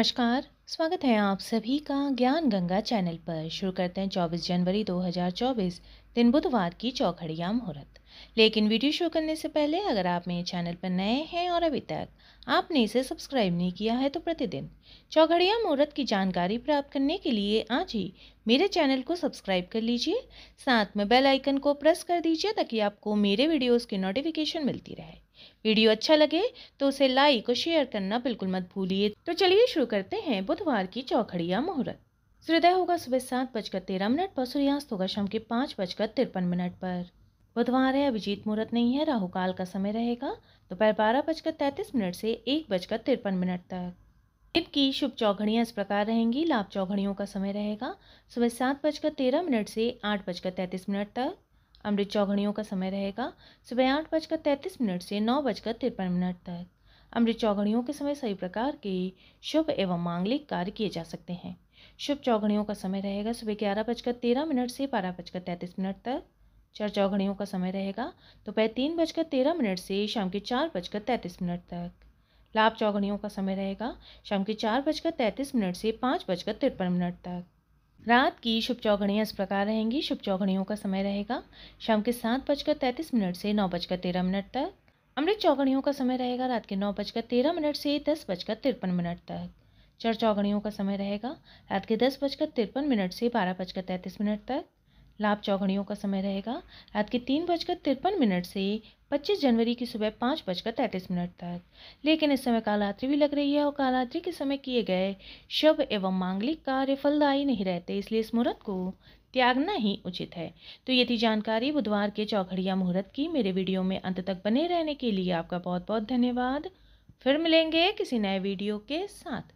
नमस्कार स्वागत है आप सभी का ज्ञान गंगा चैनल पर शुरू करते हैं 24 जनवरी 2024 दिन बुधवार की चौखड़िया मुहूर्त लेकिन वीडियो शुरू करने से पहले अगर आप मेरे चैनल पर नए हैं और अभी तक आपने इसे सब्सक्राइब नहीं किया है तो प्रतिदिन चौघड़िया मुहूर्त की जानकारी प्राप्त करने के लिए आज ही मेरे चैनल को सब्सक्राइब कर लीजिए साथ में बेल आइकन को प्रेस कर दीजिए ताकि आपको मेरे वीडियोस की नोटिफिकेशन मिलती रहे वीडियो अच्छा लगे तो उसे लाइक और शेयर करना बिल्कुल मत भूलिए तो चलिए शुरू करते हैं बुधवार की चौखड़िया मुहूर्त सूर्योदय होगा सुबह सात बजकर तेरह मिनट पर सूर्यास्त होगा शाम के पाँच बजकर तिरपन मिनट पर बुधवार है अभिजीत मुहूर्त नहीं है राहु काल का समय रहेगा दोपहर बारह बजकर तैंतीस मिनट से एक बजकर तिरपन मिनट तक दिन की शुभ चौघड़ियाँ इस प्रकार रहेंगी लाभ चौघड़ियों का समय रहेगा सुबह सात बजकर तेरह मिनट से आठ बजकर तैंतीस मिनट तक अमृत चौघड़ियों का समय रहेगा सुबह आठ बजकर तैंतीस मिनट से नौ बजकर तिरपन मिनट तक अमृत चौघड़ियों के समय सभी प्रकार के शुभ एवं मांगलिक कार्य किए जा सकते हैं शुभ चौघड़ियों का समय रहेगा सुबह ग्यारह बजकर तेरह मिनट से बारह बजकर तैंतीस मिनट तक चार चौघड़ियों का समय रहेगा दोपहर तो तीन बजकर तेरह मिनट से शाम के चार बजकर तैंतीस मिनट तक लाभ चौघड़ियों का समय रहेगा शाम के चार बजकर तैंतीस मिनट से पाँच बजकर तिरपन मिनट तक रात की शुभ चौघड़ियाँ इस प्रकार रहेंगी शुभ चौघड़ियों का समय रहेगा शाम के सात बजकर तैंतीस मिनट से नौ बजकर तेरह मिनट तक अमृत चौघड़ियों का समय रहेगा रात के नौ बजकर तेरह मिनट से दस बजकर तिरपन मिनट तक चर चौघड़ियों का समय रहेगा रात के दस बजकर तिरपन मिनट से बारह बजकर तैंतीस मिनट तक लाभ चौघड़ियों का समय रहेगा रात के तीन बजकर तिरपन मिनट से 25 जनवरी की सुबह पाँच बजकर तैंतीस मिनट तक लेकिन इस समय कालरात्रि भी लग रही है और कालरात्रि के समय किए गए शव एवं मांगलिक कार्य फलदायी नहीं रहते इसलिए इस मुहूर्त को त्यागना ही उचित है तो ये थी जानकारी बुधवार के चौघड़िया मुहूर्त की मेरे वीडियो में अंत तक बने रहने के लिए आपका बहुत बहुत धन्यवाद फिर मिलेंगे किसी नए वीडियो के साथ